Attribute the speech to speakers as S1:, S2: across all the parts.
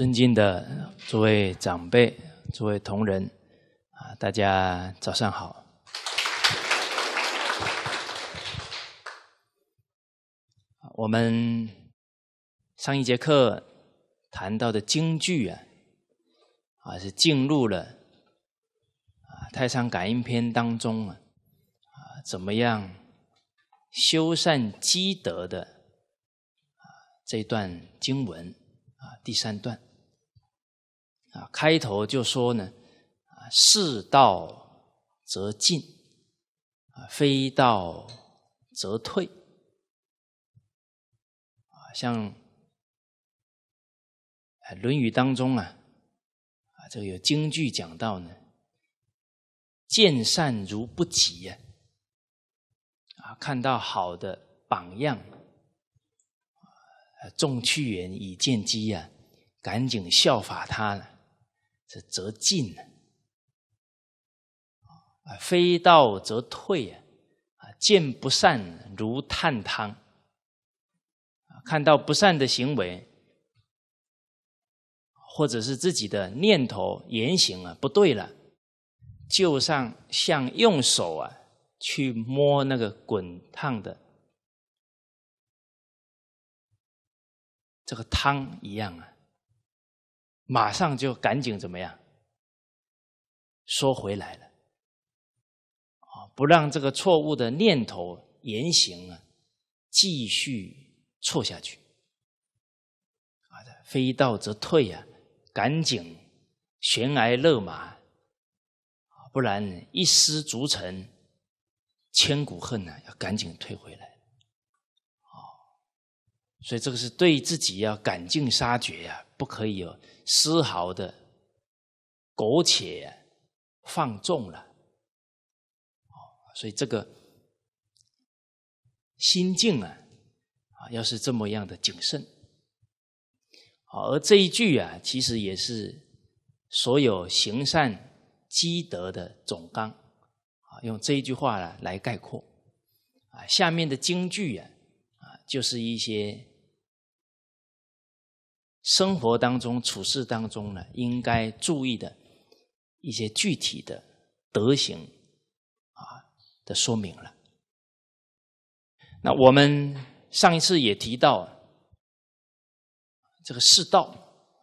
S1: 尊敬的诸位长辈、诸位同仁，啊，大家早上好。我们上一节课谈到的京剧啊，啊，是进入了啊《太上感应篇》当中啊，啊，怎么样修善积德的啊这段经文啊，第三段。啊，开头就说呢，啊，是道则进，啊，非道则退。啊，像《论语》当中啊，啊，这个有京剧讲到呢，见善如不及呀，啊，看到好的榜样，啊，众屈原以见机呀，赶紧效法他了。是则进啊，非道则退啊。啊，见不善如探汤，看到不善的行为，或者是自己的念头、言行啊不对了，就像像用手啊去摸那个滚烫的这个汤一样啊。马上就赶紧怎么样？缩回来了，啊，不让这个错误的念头、言行啊，继续错下去。啊，非道则退呀，赶紧悬崖勒马，啊，不然一失足成千古恨呐，要赶紧退回来。所以这个是对自己要赶尽杀绝呀，不可以有丝毫的苟且放纵了。所以这个心境啊，啊，要是这么样的谨慎。而这一句啊，其实也是所有行善积德的总纲啊，用这一句话呢来概括。啊，下面的京剧啊，啊，就是一些。生活当中、处事当中呢，应该注意的一些具体的德行啊的说明了。那我们上一次也提到这个世道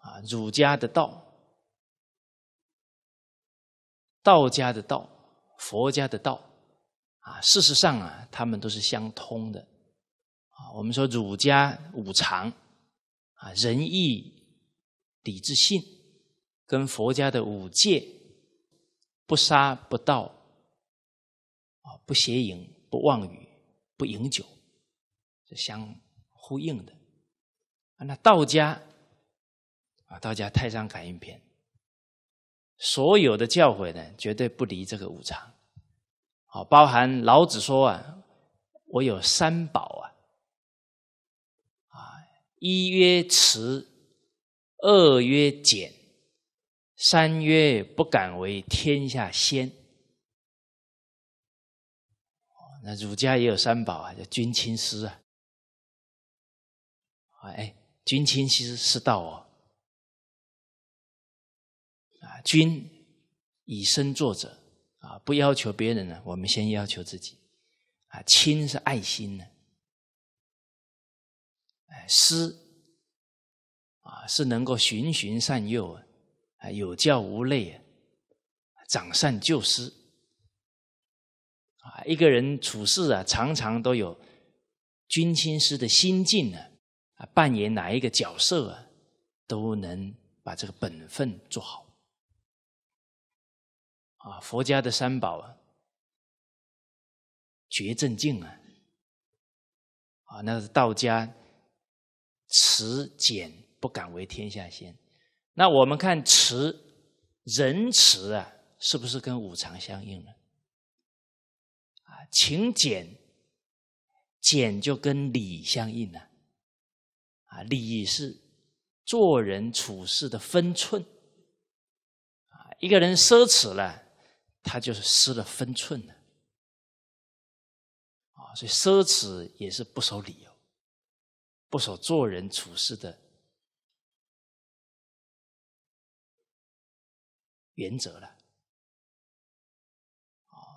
S1: 啊，儒家的道、道家的道、佛家的道啊，事实上啊，他们都是相通的。啊，我们说儒家五常。啊，仁义礼智信，跟佛家的五戒：不杀、不盗、啊不邪淫、不妄语、不饮酒，是相呼应的。啊，那道家啊，道家《太上感应篇》，所有的教诲呢，绝对不离这个五常。啊，包含老子说啊，我有三宝啊。一曰慈，二曰俭，三曰不敢为天下先。那儒家也有三宝啊，叫君亲师啊。啊，哎，君亲师是道哦。啊，君以身作则啊，不要求别人呢，我们先要求自己。啊，亲是爱心呢。师啊，是能够循循善诱啊，有教无类，啊，长善救师啊。一个人处事啊，常常都有君亲师的心境呢。啊，扮演哪一个角色啊，都能把这个本分做好。啊，佛家的三宝啊，觉正净啊，啊，那是道家。持俭不敢为天下先，那我们看持仁慈啊，是不是跟五常相应了？啊，勤俭，俭就跟礼相应了。啊，礼是做人处事的分寸。啊，一个人奢侈了，他就是失了分寸了。啊，所以奢侈也是不守礼。不守做人处事的原则了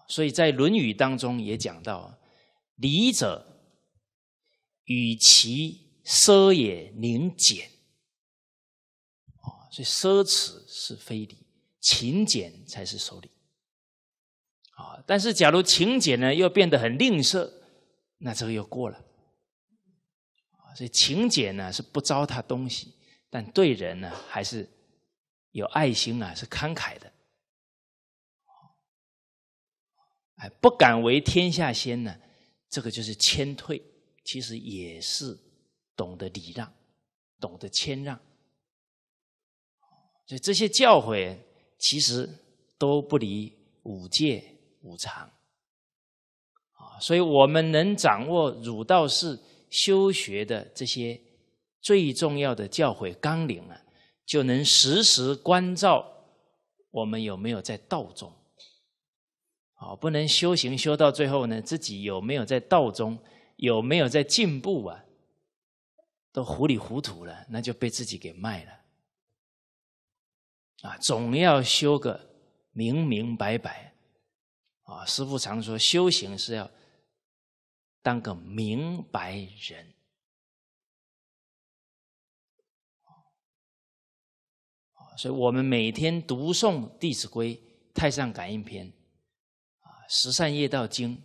S1: 所以在《论语》当中也讲到：“礼者，与其奢也，宁俭。”所以奢侈是非礼，勤俭才是守礼。啊，但是假如勤俭呢，又变得很吝啬，那这个又过了。所以勤俭呢是不糟蹋东西，但对人呢还是有爱心啊，是慷慨的。哎，不敢为天下先呢，这个就是谦退，其实也是懂得礼让，懂得谦让。所以这些教诲其实都不离五戒五常啊，所以我们能掌握儒道释。修学的这些最重要的教诲纲领啊，就能时时关照我们有没有在道中。好，不能修行修到最后呢，自己有没有在道中，有没有在进步啊？都糊里糊涂了，那就被自己给卖了。啊，总要修个明明白白。啊，师父常说修行是要。当个明白人，啊，所以我们每天读诵《弟子规》《太上感应篇》啊，《十三业道经》，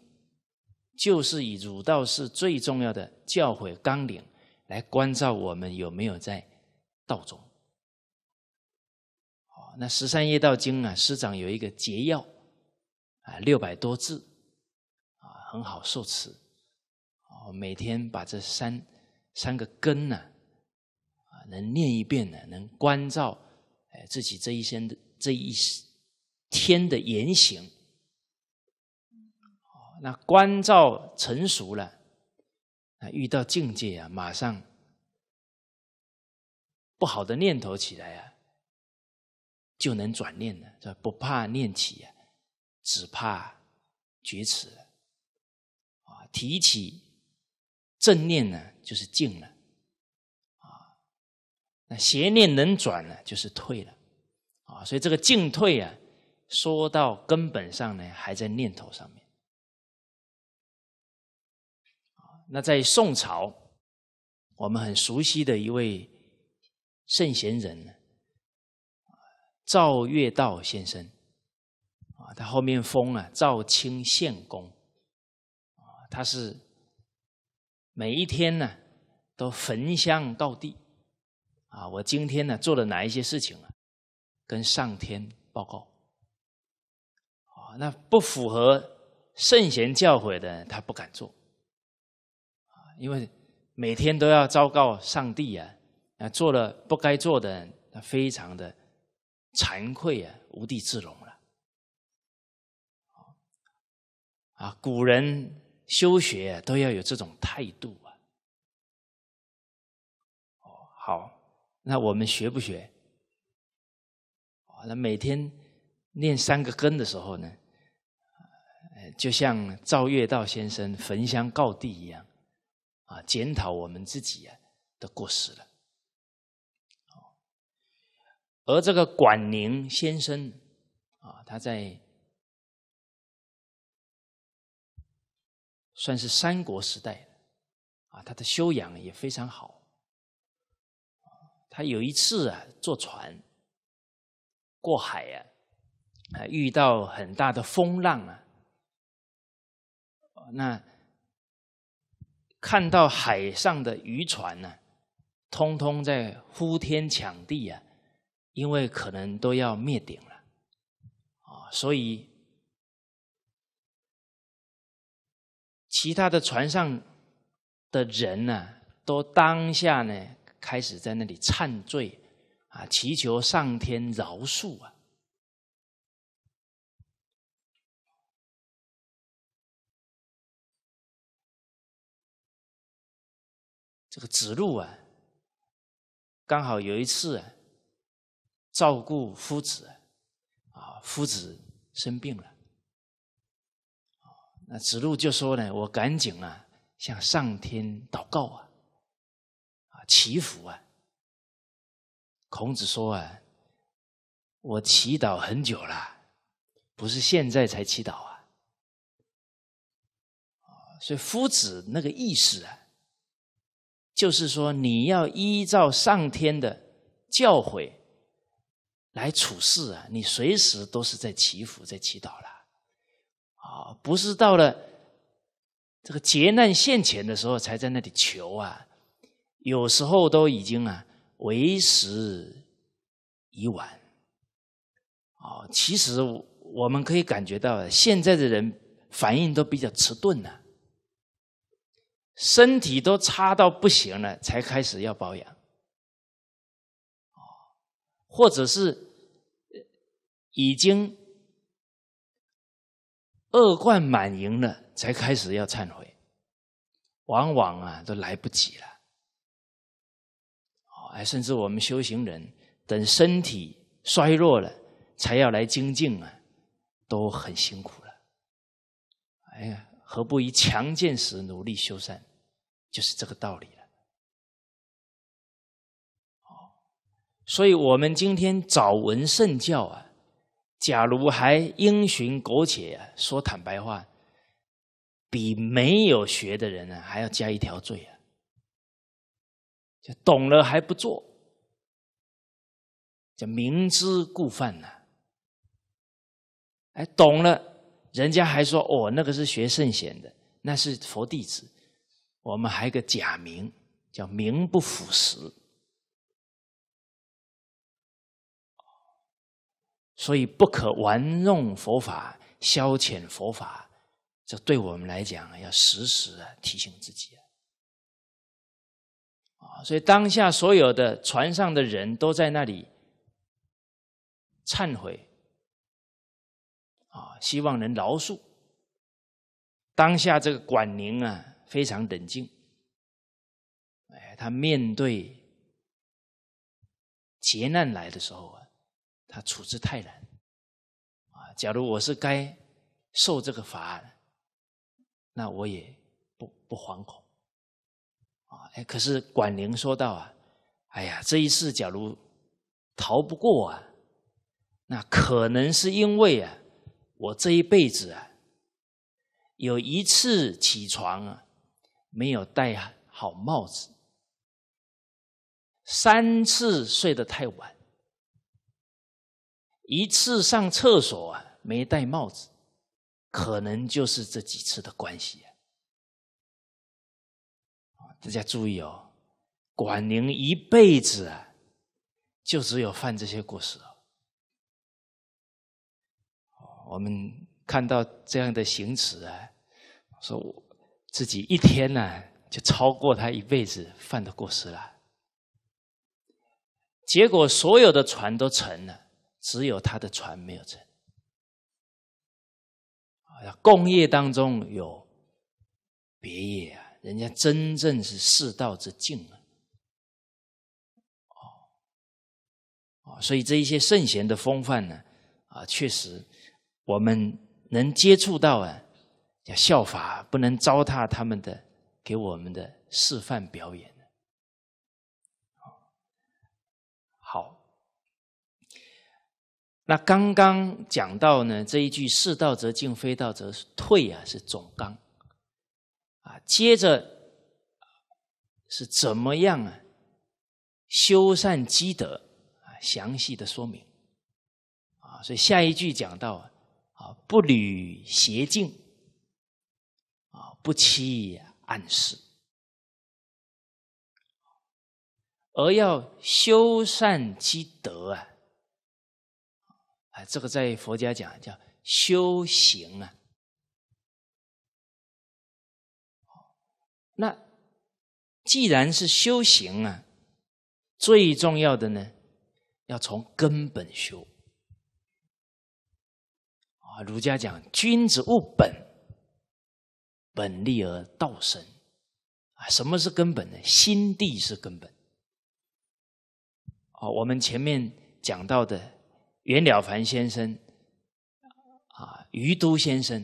S1: 就是以儒道是最重要的教诲纲领来关照我们有没有在道中。那《十三业道经》啊，师长有一个节要，啊，六百多字，啊，很好受持。我每天把这三三个根呢，啊，能念一遍呢，能关照哎自己这一生的这一天的言行。哦，那关照成熟了，啊，遇到境界啊，马上不好的念头起来啊，就能转念了，这不怕念起啊，只怕觉迟。啊，提起。正念呢，就是静了，啊，那邪念能转了，就是退了，啊，所以这个进退啊，说到根本上呢，还在念头上面。那在宋朝，我们很熟悉的一位圣贤人，呢，赵月道先生，啊，他后面封了赵清献公，啊，他是。每一天呢，都焚香到地，啊，我今天呢做了哪一些事情啊，跟上天报告，啊，那不符合圣贤教诲的他不敢做，啊，因为每天都要昭告上帝啊，啊，做了不该做的，那非常的惭愧啊，无地自容了，啊，古人。修学都要有这种态度啊！哦，好，那我们学不学？那每天念三个根的时候呢，就像赵月道先生焚香告地一样，啊，检讨我们自己啊的过失了。而这个管宁先生啊，他在。算是三国时代，啊，他的修养也非常好。他有一次啊，坐船过海呀，啊，遇到很大的风浪啊，那看到海上的渔船呢，通通在呼天抢地啊，因为可能都要灭顶了，啊，所以。其他的船上的人呢，都当下呢开始在那里忏罪，啊，祈求上天饶恕啊。这个子路啊，刚好有一次啊，照顾夫子啊，啊，夫子生病了。那子路就说呢：“我赶紧啊，向上天祷告啊，啊祈福啊。”孔子说：“啊，我祈祷很久了，不是现在才祈祷啊。”啊，所以夫子那个意思啊，就是说你要依照上天的教诲来处事啊，你随时都是在祈福，在祈祷了。啊，不是到了这个劫难现前的时候才在那里求啊，有时候都已经啊，为时已晚。啊，其实我们可以感觉到，现在的人反应都比较迟钝了，身体都差到不行了，才开始要保养。或者是已经。恶贯满盈了，才开始要忏悔，往往啊都来不及了。哎，甚至我们修行人等身体衰弱了，才要来精进啊，都很辛苦了。哎呀，何不以强健时努力修善？就是这个道理了。哦，所以我们今天早闻圣教啊。假如还因循苟且说坦白话，比没有学的人呢还要加一条罪啊！就懂了还不做，叫明知故犯呢。哎，懂了，人家还说哦，那个是学圣贤的，那是佛弟子，我们还有个假名，叫名不符实。所以不可玩弄佛法、消遣佛法，这对我们来讲要时时啊提醒自己啊。啊，所以当下所有的船上的人都在那里忏悔啊，希望能饶恕。当下这个管宁啊，非常冷静，哎，他面对劫难来的时候啊。他处之泰然啊！假如我是该受这个罚，那我也不不惶恐啊！哎，可是管宁说道啊：“哎呀，这一次假如逃不过啊，那可能是因为啊，我这一辈子啊，有一次起床啊没有戴好帽子，三次睡得太晚。”一次上厕所没戴帽子，可能就是这几次的关系啊！大家注意哦，管宁一辈子啊，就只有犯这些过失哦。我们看到这样的行词啊，说我自己一天呢就超过他一辈子犯的过失了，结果所有的船都沉了。只有他的船没有沉，啊，工业当中有别业啊，人家真正是世道之境啊。哦，啊，所以这一些圣贤的风范呢，啊，确实我们能接触到啊，要效法，不能糟蹋他们的给我们的示范表演。那刚刚讲到呢，这一句“是道则进，非道则退”啊，是总纲，啊，接着是怎么样啊？修善积德啊，详细的说明，啊，所以下一句讲到啊，不履邪径，啊，不欺暗示。而要修善积德啊。啊，这个在佛家讲叫修行啊。那既然是修行啊，最重要的呢，要从根本修。啊，儒家讲君子务本，本立而道生。啊，什么是根本呢？心地是根本。啊，我们前面讲到的。袁了凡先生，啊，于都先生，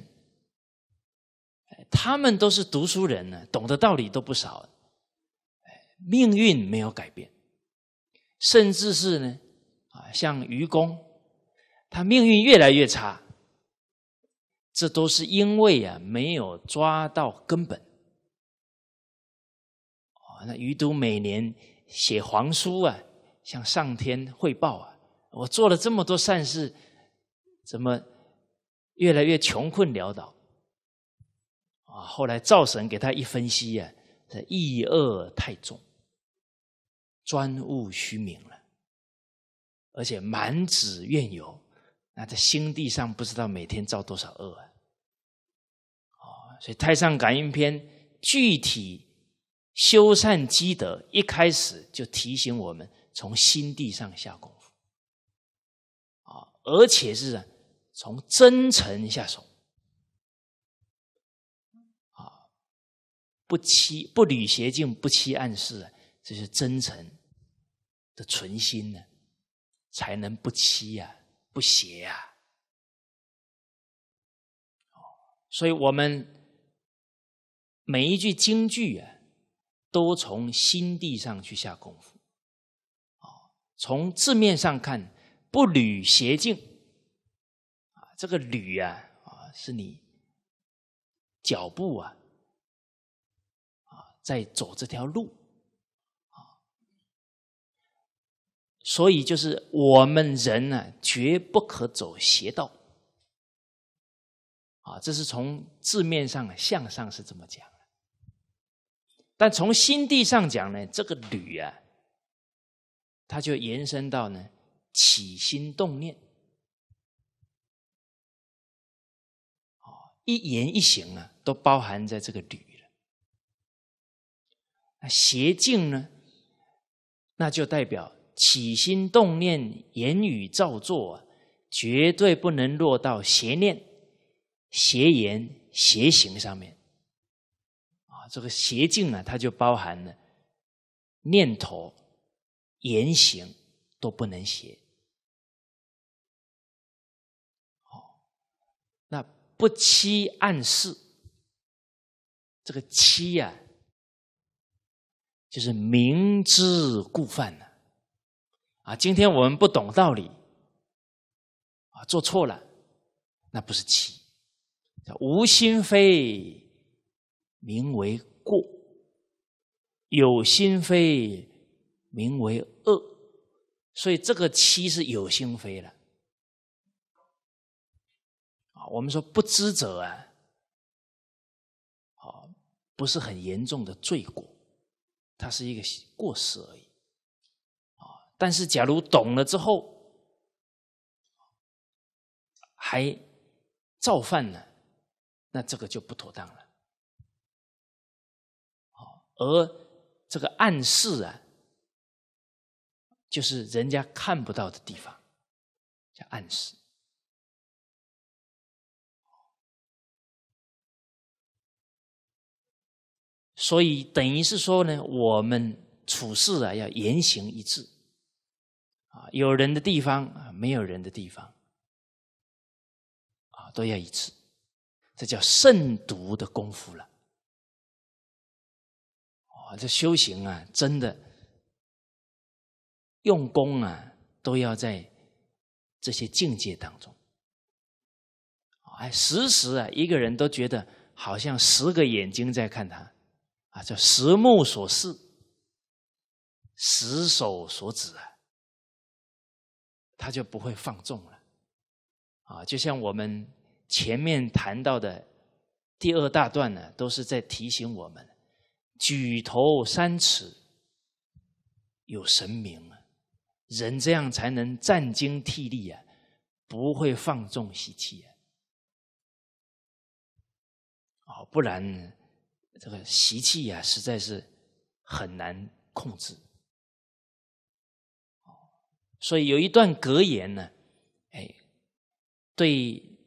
S1: 他们都是读书人呢，懂得道理都不少。命运没有改变，甚至是呢，啊，像愚公，他命运越来越差，这都是因为啊，没有抓到根本。那于都每年写皇书啊，向上天汇报啊。我做了这么多善事，怎么越来越穷困潦倒？啊，后来灶神给他一分析呀，这意恶太重，专务虚名了，而且满子怨尤，那在心地上不知道每天造多少恶啊！哦，所以《太上感应篇》具体修善积德，一开始就提醒我们从心地上下功。而且是从真诚下手，啊，不欺不履邪径，不欺暗啊，这是真诚的存心呢，才能不欺呀，不邪呀。所以，我们每一句京剧啊，都从心地上去下功夫，啊，从字面上看。不履邪径，啊，这个履啊，啊，是你脚步啊，啊，在走这条路，啊，所以就是我们人呢，绝不可走邪道，啊，这是从字面上向上是这么讲的，但从心地上讲呢，这个履啊，它就延伸到呢。起心动念，一言一行啊，都包含在这个里了。那邪境呢？那就代表起心动念、言语造作啊，绝对不能落到邪念、邪言、邪行上面。啊，这个邪境呢，它就包含了念头、言行都不能邪。不欺暗室，这个欺呀，就是明知故犯呢。啊，今天我们不懂道理，啊，做错了，那不是欺，叫无心非，名为过；有心非，名为恶。所以这个欺是有心非了。我们说不知者啊，好不是很严重的罪过，它是一个过失而已，啊！但是假如懂了之后还造犯呢，那这个就不妥当了。而这个暗示啊，就是人家看不到的地方，叫暗示。所以，等于是说呢，我们处事啊，要言行一致啊。有人的地方啊，没有人的地方啊，都要一致。这叫慎独的功夫了。啊，这修行啊，真的用功啊，都要在这些境界当中。哎，时时啊，一个人都觉得好像十个眼睛在看他。啊，叫“十目所视，十手所指”啊，他就不会放纵了。啊，就像我们前面谈到的第二大段呢，都是在提醒我们：举头三尺有神明啊，人这样才能战兢惕力啊，不会放纵习气啊。不然。这个习气呀，实在是很难控制。所以有一段格言呢，哎，对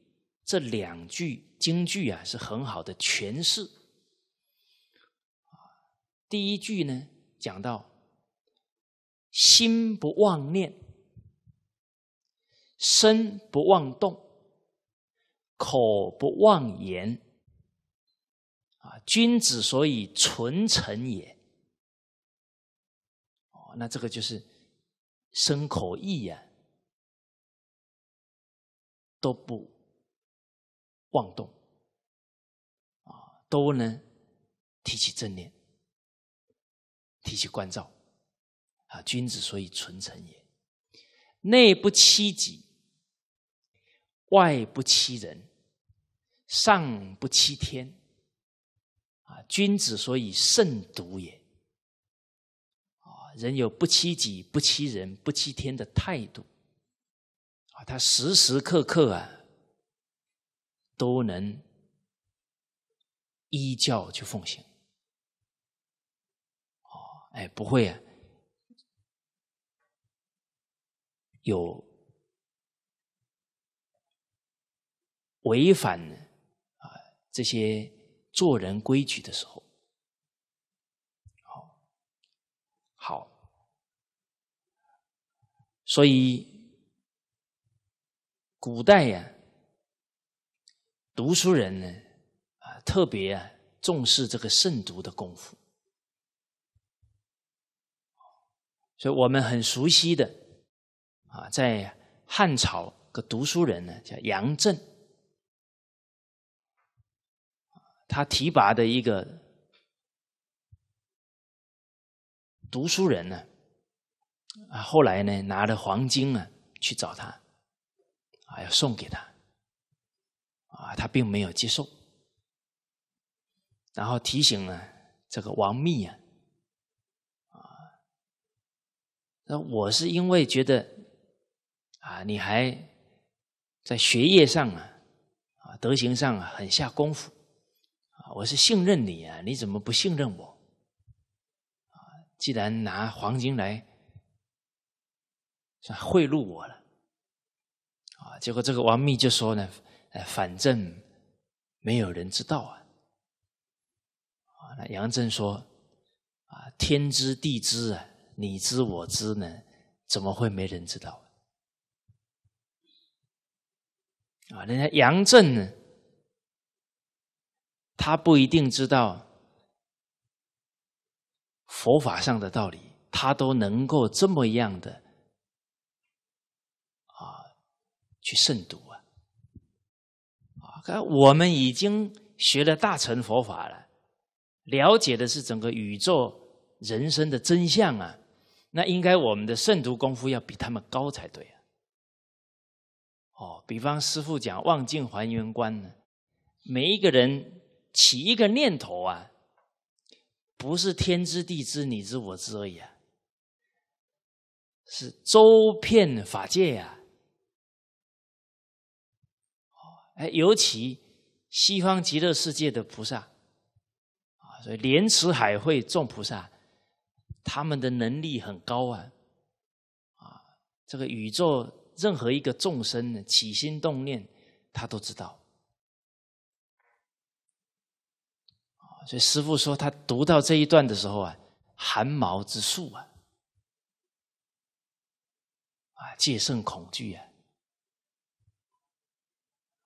S1: 这两句京剧啊是很好的诠释。第一句呢，讲到心不妄念，身不妄动，口不妄言。啊，君子所以存诚也。哦，那这个就是声口意啊，都不妄动啊，都能提起正念，提起关照啊。君子所以存诚也，内不欺己，外不欺人，上不欺天。君子所以慎独也，啊，人有不欺己、不欺人、不欺天的态度，啊，他时时刻刻啊都能依教去奉行，哦，哎，不会啊，有违反啊这些。做人规矩的时候，好，好，所以古代呀，读书人呢，啊，特别重视这个慎独的功夫。所以我们很熟悉的，啊，在汉朝个读书人呢，叫杨震。他提拔的一个读书人呢，啊，后来呢，拿着黄金啊去找他，啊，要送给他，啊，他并没有接受，然后提醒呢这个王密啊，啊，那我是因为觉得啊，你还在学业上啊，啊，德行上啊很下功夫。我是信任你啊，你怎么不信任我？既然拿黄金来贿赂我了，啊，结果这个王密就说呢，反正没有人知道啊。啊，那杨震说，啊，天知地知啊，你知我知呢，怎么会没人知道？啊，人家杨震呢？他不一定知道佛法上的道理，他都能够这么样的啊去慎读啊啊！我们已经学了大乘佛法了，了解的是整个宇宙人生的真相啊，那应该我们的慎读功夫要比他们高才对啊！哦，比方师傅讲望尽还原观呢，每一个人。起一个念头啊，不是天知地知你知我知而已，啊，是周遍法界呀。哎，尤其西方极乐世界的菩萨啊，所以莲池海会众菩萨，他们的能力很高啊，啊，这个宇宙任何一个众生的起心动念，他都知道。所以师傅说，他读到这一段的时候啊，寒毛直竖啊，啊，戒慎恐惧啊。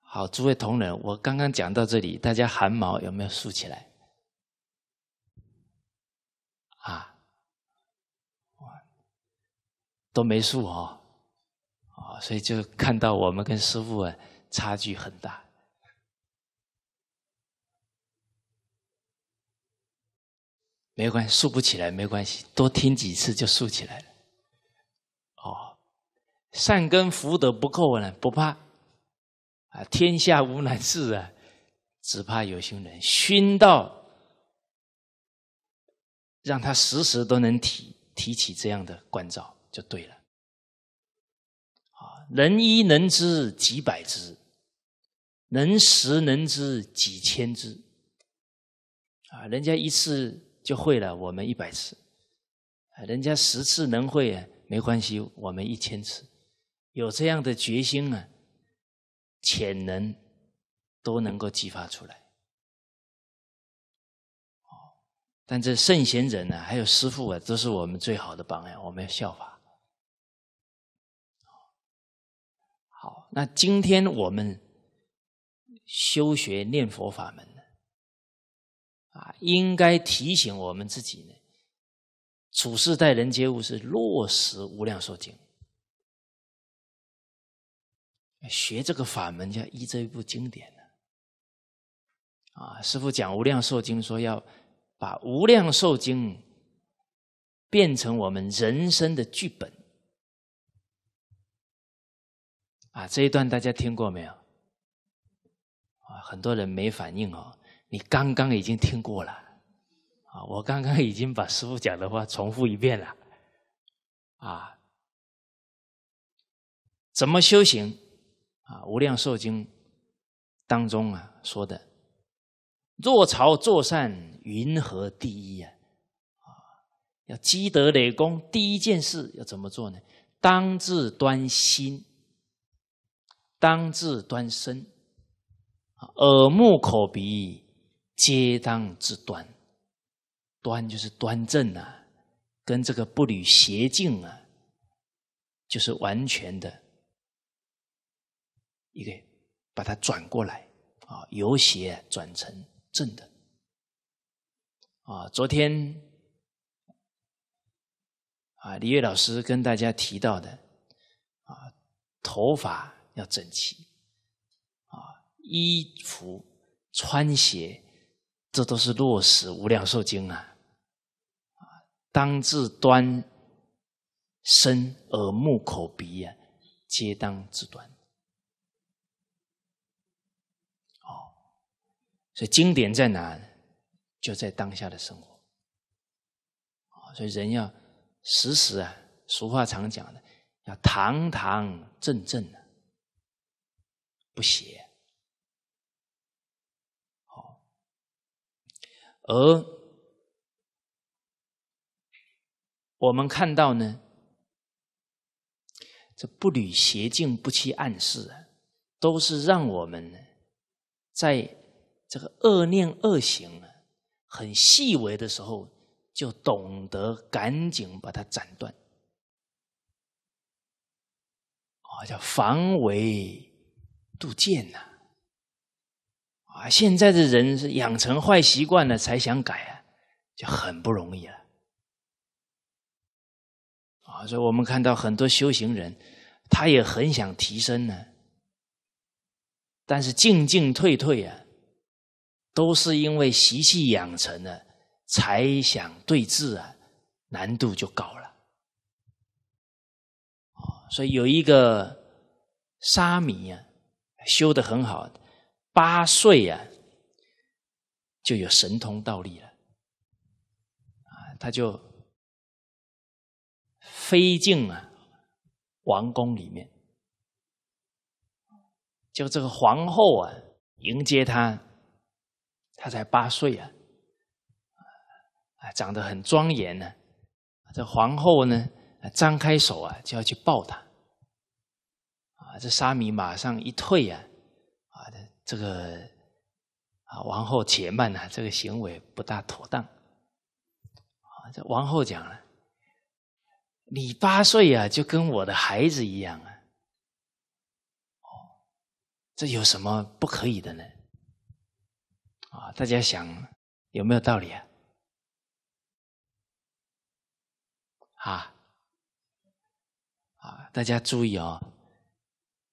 S1: 好，诸位同仁，我刚刚讲到这里，大家汗毛有没有竖起来？啊，都没竖哦，啊，所以就看到我们跟师傅啊差距很大。没关系，竖不起来没关系，多听几次就竖起来了。哦，善根福德不够呢，不怕，啊，天下无难事啊，只怕有心人。熏到，让他时时都能提提起这样的关照，就对了。啊，能一能知几百知，能识能知几千知。啊，人家一次。就会了，我们一百次，人家十次能会，没关系，我们一千次，有这样的决心啊，潜能都能够激发出来。哦，但这圣贤人啊，还有师傅啊，都是我们最好的榜样，我们要效法。好，那今天我们修学念佛法门。啊，应该提醒我们自己呢。处事待人接物是落实《无量寿经》，学这个法门叫一，依这一部经典呢。啊，师父讲《无量寿经》，说要把《无量寿经》变成我们人生的剧本。啊，这一段大家听过没有？啊，很多人没反应哦。你刚刚已经听过了，啊，我刚刚已经把师傅讲的话重复一遍了，啊，怎么修行？啊，《无量寿经》当中啊说的，若朝作善，云何第一啊？啊，要积德累功，第一件事要怎么做呢？当自端心，当自端身，耳目口鼻。皆当自端，端就是端正啊，跟这个不履邪径啊，就是完全的一个把它转过来啊，由邪转成正的啊。昨天啊，李月老师跟大家提到的啊，头发要整齐啊，衣服穿鞋。这都是落实《无量寿经》啊！当自端身，耳目口鼻呀，皆当自端。哦，所以经典在哪，就在当下的生活。哦、所以人要时时啊，俗话常讲的，要堂堂正正的，不邪。而我们看到呢，这不履邪径，不去暗示，啊，都是让我们在这个恶念恶行啊很细微的时候，就懂得赶紧把它斩断，啊，叫防微杜渐呐。啊，现在的人是养成坏习惯了才想改啊，就很不容易了。啊，所以我们看到很多修行人，他也很想提升呢，但是进进退退啊，都是因为习气养成了才想对治啊，难度就高了。啊，所以有一个沙弥啊，修的很好的。八岁呀，就有神通道力了，啊，他就飞进啊王宫里面，就这个皇后啊迎接他，他才八岁啊，啊，长得很庄严呢。这皇后呢，张开手啊就要去抱他，啊，这沙弥马上一退啊。这个啊，王后且慢呐，这个行为不大妥当。啊，这王后讲了，你八岁啊，就跟我的孩子一样啊，哦，这有什么不可以的呢？啊，大家想有没有道理啊？啊，啊，大家注意哦。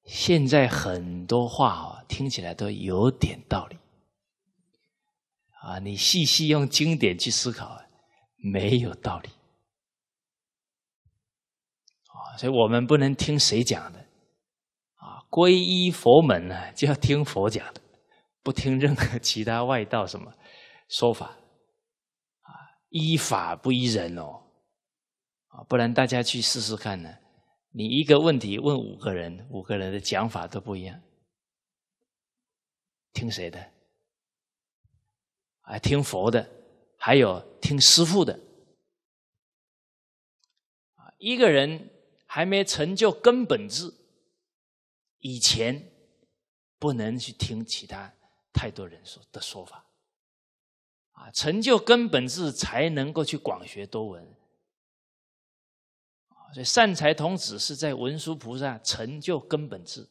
S1: 现在很多话哦，听起来都有点道理，啊，你细细用经典去思考，没有道理，啊，所以我们不能听谁讲的，啊，皈依佛门呢，就要听佛讲的，不听任何其他外道什么说法，啊，依法不依人哦，啊，不然大家去试试看呢。你一个问题问五个人，五个人的讲法都不一样，听谁的？啊，听佛的，还有听师傅的。啊，一个人还没成就根本智，以前不能去听其他太多人说的说法。啊，成就根本智才能够去广学多闻。所以善财童子是在文殊菩萨成就根本智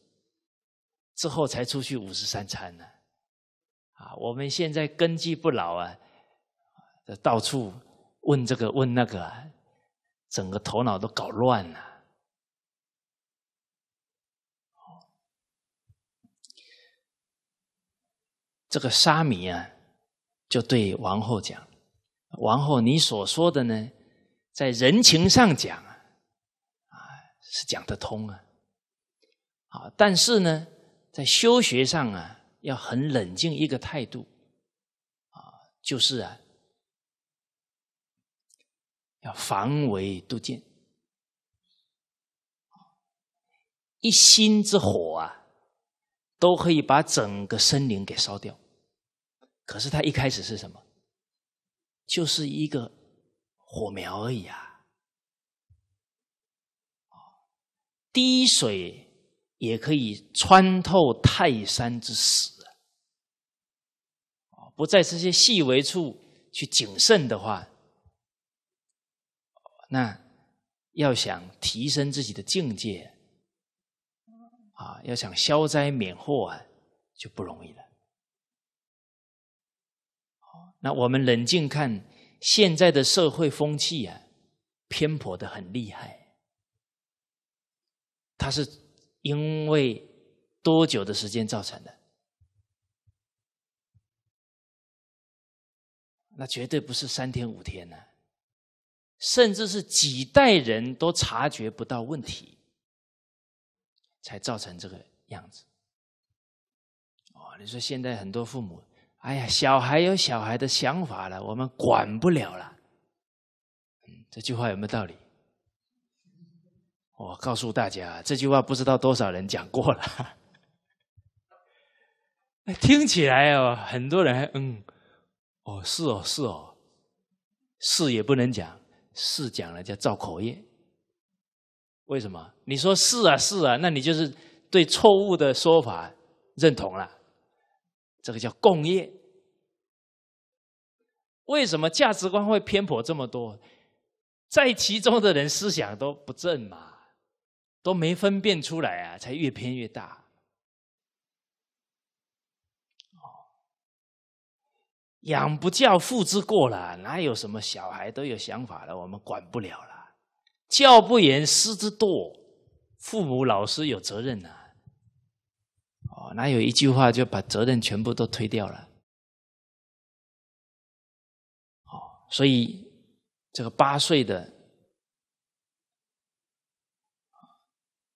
S1: 之后，才出去五十三参呢。啊，我们现在根基不牢啊，到处问这个问那个，整个头脑都搞乱了。这个沙弥啊，就对王后讲：“王后，你所说的呢，在人情上讲。”是讲得通啊，啊，但是呢，在修学上啊，要很冷静一个态度，啊，就是啊，要防微杜渐，一心之火啊，都可以把整个森林给烧掉，可是他一开始是什么？就是一个火苗而已啊。滴水也可以穿透泰山之石啊！不在这些细微处去谨慎的话，那要想提升自己的境界啊，要想消灾免祸啊，就不容易了。那我们冷静看现在的社会风气啊，偏颇的很厉害。它是因为多久的时间造成的？那绝对不是三天五天呐，甚至是几代人都察觉不到问题，才造成这个样子。哦，你说现在很多父母，哎呀，小孩有小孩的想法了，我们管不了了。嗯，这句话有没有道理？我告诉大家，这句话不知道多少人讲过了。听起来哦，很多人嗯，哦是哦是哦，是也不能讲，是讲了叫造口业。为什么？你说是啊是啊，那你就是对错误的说法认同了，这个叫共业。为什么价值观会偏颇这么多？在其中的人思想都不正嘛。都没分辨出来啊，才越偏越大。哦，养不教父之过啦，哪有什么小孩都有想法了，我们管不了了。教不严师之惰，父母老师有责任呐。哦，哪有一句话就把责任全部都推掉了？哦，所以这个八岁的。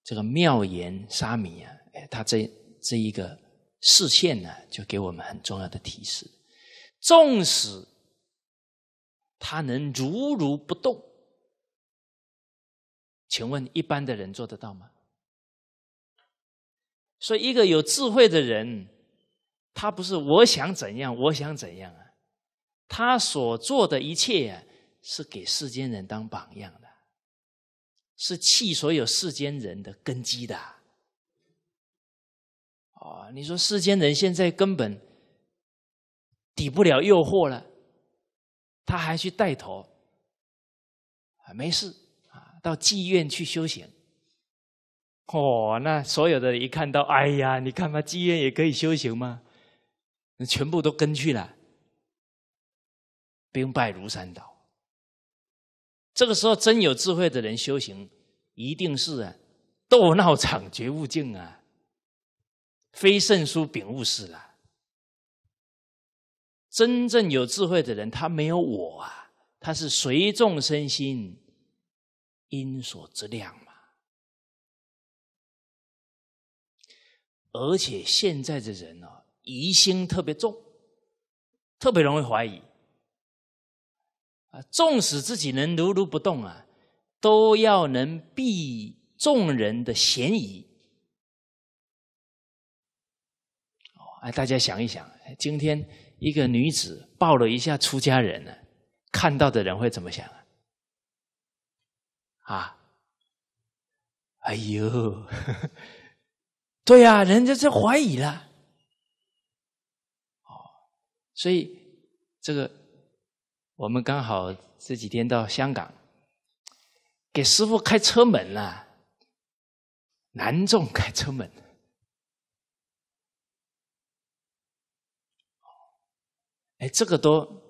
S1: 这个妙言沙弥啊，哎，他这这一个视线呢，就给我们很重要的提示：，纵使他能如如不动，请问一般的人做得到吗？所以，一个有智慧的人，他不是我想怎样，我想怎样啊，他所做的一切呀，是给世间人当榜样的。是气所有世间人的根基的，哦，你说世间人现在根本抵不了诱惑了，他还去带头，没事啊，到妓院去修行，哦，那所有的一看到，哎呀，你看嘛，妓院也可以修行吗？全部都跟去了，兵败如山倒。这个时候，真有智慧的人修行，一定是啊，斗闹场绝悟境啊，非圣书秉悟是了。真正有智慧的人，他没有我啊，他是随众生心，因所之量嘛。而且现在的人哦，疑心特别重，特别容易怀疑。啊，纵使自己能如如不动啊，都要能避众人的嫌疑。哦，哎，大家想一想，今天一个女子抱了一下出家人呢，看到的人会怎么想啊？啊，哎呦，对呀，人家是怀疑了。哦，所以这个。我们刚好这几天到香港，给师傅开车门了，南众开车门，哎，这个都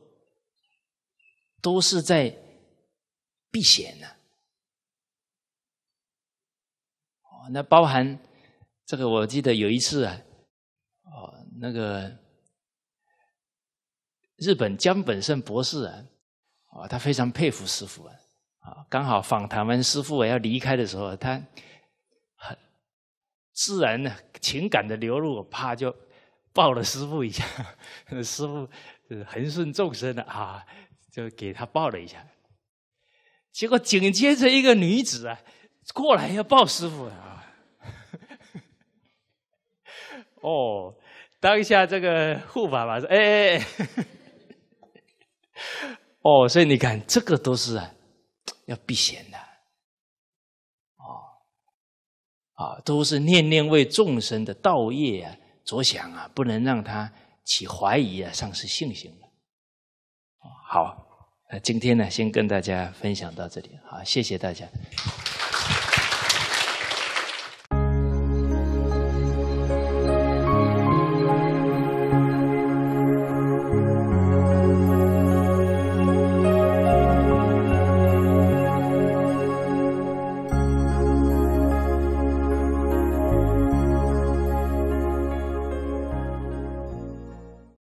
S1: 都是在避险呢。哦，那包含这个，我记得有一次啊，哦，那个。日本江本胜博士啊，啊，他非常佩服师傅啊，啊，刚好访谈完师傅要离开的时候，他很自然的情感的流露，啪就抱了师傅一下，师傅横顺众生的啊，就给他抱了一下。结果紧接着一个女子啊过来要抱师傅啊，哦，当下这个护法嘛说，哎哎。哦，所以你看，这个都是要避嫌的，哦，啊，都是念念为众生的道业啊着想啊，不能让他起怀疑啊，丧失信心了。好，那今天呢，先跟大家分享到这里，好，谢谢大家。